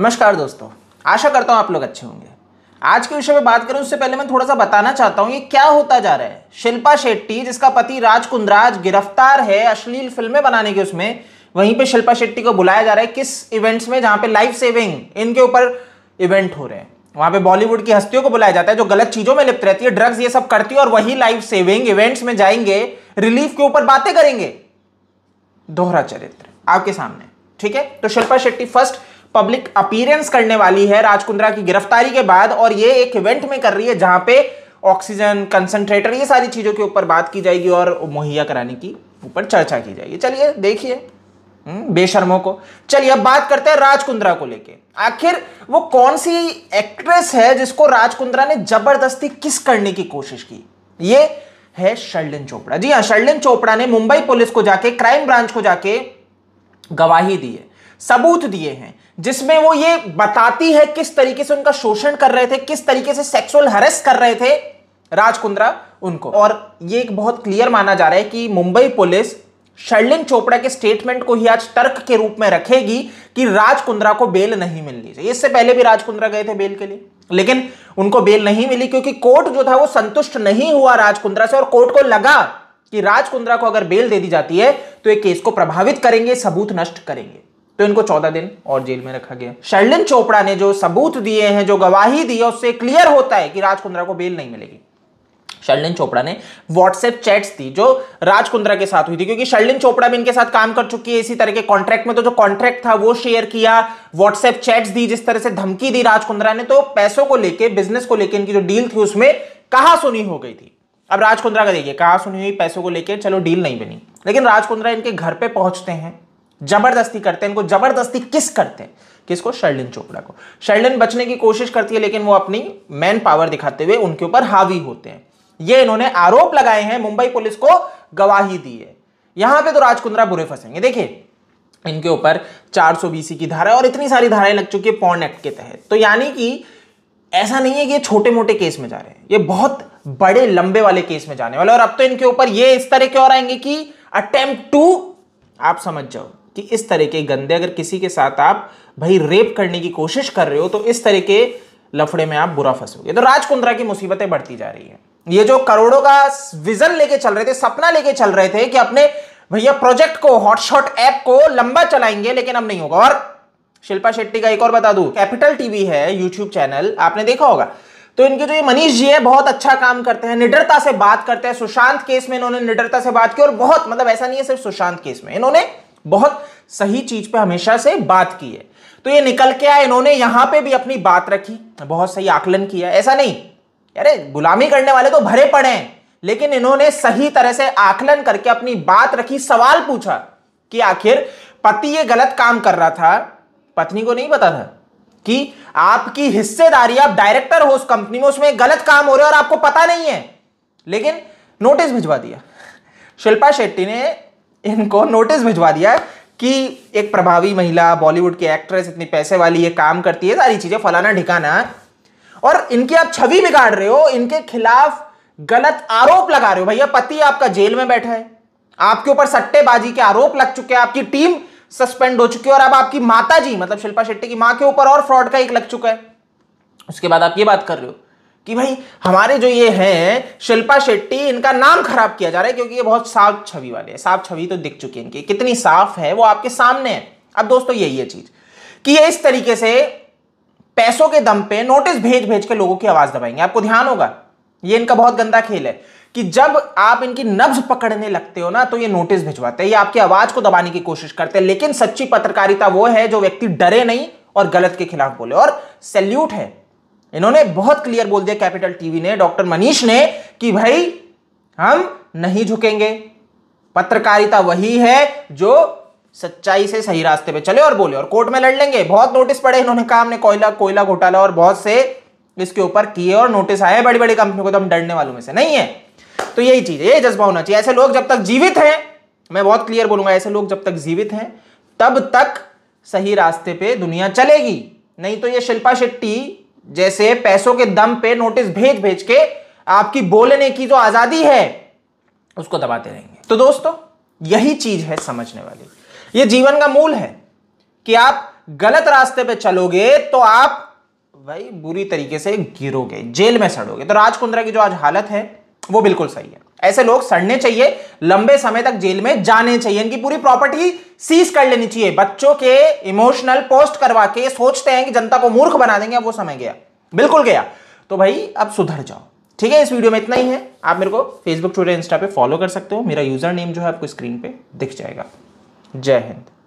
नमस्कार दोस्तों आशा करता हूं आप लोग अच्छे होंगे आज के विषय में बात करूं उससे पहले मैं थोड़ा सा बताना चाहता हूं ये क्या होता जा रहा है शिल्पा शेट्टी जिसका पति राज कुंद्राज गिरफ्तार है अश्लील फिल्में बनाने के उसमें वहीं पे शिल्पा शेट्टी को बुलाया जा रहा है किस इवेंट्स में जहां पे लाइफ सेविंग इनके ऊपर इवेंट हो रहे हैं वहां पे बॉलीवुड की हस्तियों को बुलाया जाता है जो गलत चीज़ों में लिप्त रहती है ड्रग्स ये सब करती है और वही लाइफ सेविंग इवेंट्स में जाएंगे रिलीफ के ऊपर बातें करेंगे दोहरा चरित्र आपके सामने ठीक है तो Shilpa Shetty first public appearance करने वाली है राजकुंद्रा की गिरफ्तारी के बाद और ये एक इवेंट में कर रही है जहां पे ऑक्सीजन कंसंट्रेटर ये सारी चीज़ों के ऊपर बात की जाएगी और मुहैया कराने की ऊपर चर्चा की जाएगी चलिए देखिए हम्म, बेशर्मों को चलिए अब बात करते हैं राजकुंद्रा को लेके आखिर वो कौन सी एक्ट्रेस है जिसको राजकुंद्रा ने जबरदस्ती किस करने की कोशिश की ये है शर्लिन चोपड़ा जी हाँ शर्लिन चोपड़ा ने मुंबई पुलिस को जाके क्राइम ब्रांच को जाके गवाही दी है सबूत दिए हैं जिसमें वो ये बताती है किस तरीके से उनका शोषण कर रहे थे किस तरीके से सेक्सुअल हरेस कर रहे थे राजकुंद्रा उनको और ये एक बहुत क्लियर माना जा रहा है कि मुंबई पुलिस शर्लिन चोपड़ा के स्टेटमेंट को ही आज तर्क के रूप में रखेगी कि राजकुंद्रा को बेल नहीं मिलनी चाहिए इससे पहले भी राजकुंद्रा गए थे बेल के लिए लेकिन उनको बेल नहीं मिली क्योंकि कोर्ट जो था वो संतुष्ट नहीं हुआ राजकुंद्रा से और कोर्ट को लगा कि राजकुंद्रा को अगर बेल दे दी जाती है तो एक केस को प्रभावित करेंगे सबूत नष्ट करेंगे तो इनको चौदह दिन और जेल में रखा गया शर्लिन चोपड़ा ने जो सबूत दिए हैं जो गवाही दी है उससे क्लियर होता है कि राजकुंद्रा को बेल नहीं मिलेगी शर्लिन चोपड़ा ने व्हाट्सएप चैट्स थी जो राजकुंद्रा के साथ हुई थी क्योंकि शर्लिन चोपड़ा भी इनके साथ काम कर चुकी है इसी तरह के कॉन्ट्रैक्ट में तो जो कॉन्ट्रैक्ट था वो शेयर किया व्हाट्सएप चैट्स दी जिस तरह से धमकी दी राजकुंद्रा ने तो पैसों को लेकर बिजनेस को लेकर इनकी जो डील थी उसमें कहा सुनी हो गई थी अब राजकुंद्रा का देखिए कहा सुनी हुई पैसों को लेकर चलो डील नहीं बनी लेकिन राजकुंद्रा इनके घर पर पहुंचते हैं जबरदस्ती करते हैं इनको जबरदस्ती किस करते हैं किसको शर्लिन चोपड़ा को शर्लिन बचने की कोशिश करती है लेकिन वो अपनी मैन पावर दिखाते हुए उनके ऊपर हावी होते हैं ये इन्होंने आरोप लगाए हैं मुंबई पुलिस को गवाही दी है यहां पे तो राज बुरे फंसेंगे देखिए इनके ऊपर 400 सौ की धारा और इतनी सारी धाराएं लग चुकी है पॉन एक्ट के तहत तो यानी कि ऐसा नहीं है कि ये छोटे मोटे केस में जा रहे हैं ये बहुत बड़े लंबे वाले केस में जाने वाले और अब तो इनके ऊपर ये इस तरह के और आएंगे कि अटेम्प्ट टू आप समझ जाओ कि इस तरह के गंदे अगर किसी के साथ आप भाई रेप करने की कोशिश कर रहे हो तो इस तरह के लफड़े में आप बुरा फंसोगे तो राजकुंद्रा की मुसीबतें बढ़ती जा रही है ये जो करोड़ों का विजन लेके चल रहे थे सपना लेके चल रहे थे कि अपने भैया प्रोजेक्ट को हॉटशॉट ऐप को लंबा चलाएंगे लेकिन अब नहीं होगा और शिल्पा शेट्टी का एक और बता दू कैपिटल टीवी है यूट्यूब चैनल आपने देखा होगा तो इनके जो ये मनीष जी है बहुत अच्छा काम करते हैं निडरता से बात करते हैं सुशांत केस में इन्होंने निडरता से बात की और बहुत मतलब ऐसा नहीं है सिर्फ सुशांत केस में इन्होंने बहुत सही चीज पे हमेशा से बात की है तो ये निकल के आए इन्होंने यहां पे भी अपनी बात रखी बहुत सही आकलन किया ऐसा नहीं अरे गुलामी करने वाले तो भरे पड़े हैं लेकिन इन्होंने सही तरह से आकलन करके अपनी बात रखी सवाल पूछा कि आखिर पति ये गलत काम कर रहा था पत्नी को नहीं पता था कि आपकी हिस्सेदारी आप डायरेक्टर हो उस कंपनी में उसमें गलत काम हो रहा है और आपको पता नहीं है लेकिन नोटिस भिजवा दिया शिल्पा शेट्टी ने इनको नोटिस भिजवा दिया कि एक प्रभावी महिला बॉलीवुड की एक्ट्रेस इतनी पैसे वाली ये काम करती है सारी चीज़ें फलाना ढिकाना और इनकी आप छवि बिगाड़ रहे हो इनके खिलाफ गलत आरोप लगा रहे हो भैया पति आपका जेल में बैठा है आपके ऊपर सट्टेबाजी के आरोप लग चुके हैं आपकी टीम सस्पेंड हो चुकी है और अब आप आपकी माता जी मतलब शिल्पा शेट्टी की मां के ऊपर और फ्रॉड का एक लग चुका है उसके बाद आप ये बात कर रहे हो कि भाई हमारे जो ये हैं शिल्पा शेट्टी इनका नाम खराब किया जा रहा है क्योंकि ये बहुत साफ छवि वाले हैं साफ छवि तो दिख चुकी है इनकी कितनी साफ है वो आपके सामने है अब दोस्तों यही है चीज कि ये इस तरीके से पैसों के दम पे नोटिस भेज भेज के लोगों की आवाज दबाएंगे आपको ध्यान होगा ये इनका बहुत गंदा खेल है कि जब आप इनकी नब्ज पकड़ने लगते हो ना तो ये नोटिस भिजवाते हैं ये आपकी आवाज को दबाने की कोशिश करते हैं लेकिन सच्ची पत्रकारिता वो है जो व्यक्ति डरे नहीं और गलत के खिलाफ बोले और सैल्यूट है इन्होंने बहुत क्लियर बोल दिया कैपिटल टीवी ने डॉक्टर मनीष ने कि भाई हम नहीं झुकेंगे पत्रकारिता वही है जो सच्चाई से सही रास्ते पे चले और बोले और कोर्ट में लड़ लेंगे बहुत नोटिस पड़े इन्होंने कहा हमने कोयला कोयला घोटाला और बहुत से इसके ऊपर किए और नोटिस आए बड़ी बड़ी कंपनियों को तो हम डरने वालों में से नहीं है तो यही चीज है जज्बा होना चाहिए ऐसे लोग जब तक जीवित हैं मैं बहुत क्लियर बोलूंगा ऐसे लोग जब तक जीवित हैं तब तक सही रास्ते पे दुनिया चलेगी नहीं तो ये शिल्पा शेट्टी जैसे पैसों के दम पे नोटिस भेज भेज के आपकी बोलने की जो आजादी है उसको दबाते रहेंगे तो दोस्तों यही चीज है समझने वाली ये जीवन का मूल है कि आप गलत रास्ते पे चलोगे तो आप भाई बुरी तरीके से गिरोगे जेल में सड़ोगे तो राजकुंद्रा की जो आज हालत है वो बिल्कुल सही है ऐसे लोग सड़ने चाहिए लंबे समय तक जेल में जाने चाहिए इनकी पूरी प्रॉपर्टी सीज कर लेनी चाहिए बच्चों के इमोशनल पोस्ट करवा के सोचते हैं कि जनता को मूर्ख बना देंगे अब वो समय गया बिल्कुल गया तो भाई अब सुधर जाओ ठीक है इस वीडियो में इतना ही है आप मेरे को फेसबुक ट्विटर इंस्टा पे फॉलो कर सकते हो मेरा यूजर नेम जो है आपको स्क्रीन पे दिख जाएगा जय हिंद